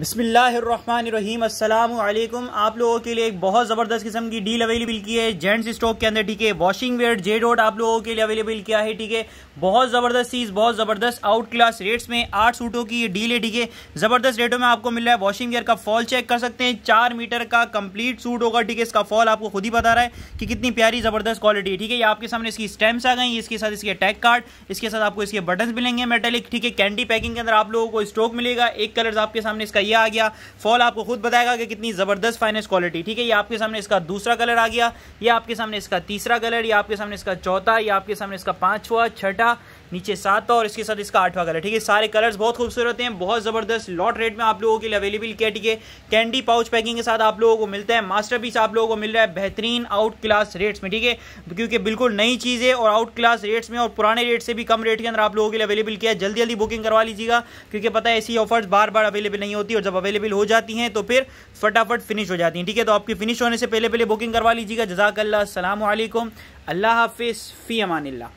बसमिलीम अल्लाम आप लोगों के लिए एक बहुत ज़बरदस्त किस्म की डील अवेलेबल की है जेंट्स स्टॉक के अंदर ठीक है वॉशिंग वेयर जे डॉट आप लोगों के लिए अवेलेबल किया है ठीक है बहुत ज़बरदस्त चीज़ बहुत ज़बरदस्त आउट क्लास रेट्स में आठ सूटों की ये डील है ठीक है ज़बरदस्त रेटों में आपको मिल रहा है वॉशिंग वेयर का फॉल चेक कर सकते हैं चार मीटर का कंप्लीट सूट होगा ठीक है इसका फॉल आपको खुद ही बता रहा है कि कितनी प्यारी ज़बरदस्त क्वालिटी है ठीक है ये आपके सामने इसकी स्टैम्प्स आ गई इसके साथ इसके अटैक कार्ड इसके साथ आपको इसके बटन मिलेंगे मेटेलिक ठीक है कैंडी पैकिंग के अंदर आप लोगों को स्टॉक मिलेगा एक कलर आपके सामने इसका बढ़िया आ गया फॉल आपको खुद बताएगा कि कितनी ज़बरदस्त फाइनेंस क्वालिटी ठीक है ये आपके सामने इसका दूसरा कलर आ गया ये आपके सामने इसका तीसरा कलर ये आपके सामने इसका चौथा ये आपके सामने इसका पाँचवा छठा नीचे सात और इसके साथ इसका आठवां कलर ठीक है सारे कलर्स बहुत खूबसूरत हैं बहुत ज़बरदस्त लॉट रेट में आप लोगों के लिए अवेलेबल किया ठीक है कैंडी पाउच पैकिंग के साथ आप लोगों को मिलता है मास्टरपीस आप लोगों को मिल रहा है बेहतरीन आउट क्लास रेट्स में ठीक है क्योंकि बिल्कुल नई चीज़ है और आउट क्लास रेट्स में और पुराने रेट से भी कम रेट के अंदर आप लोगों के लिए अवेलेबल किया है जल्दी जल्दी बुकिंग करवा लीजिएगा क्योंकि पता है ऐसी ऑफर्स बार बार अवेलेबल नहीं होती और जब अवेलेबल हो जाती हैं तो फिर फटाफट फिनिश हो जाती हैं ठीक है तो आपकी फिनिश होने से पहले पहले बुकिंग करवा लीजिएगा जजाकल्ला अल्लाम अल्लाह हाफिज़ फ़ी अमानिल्ला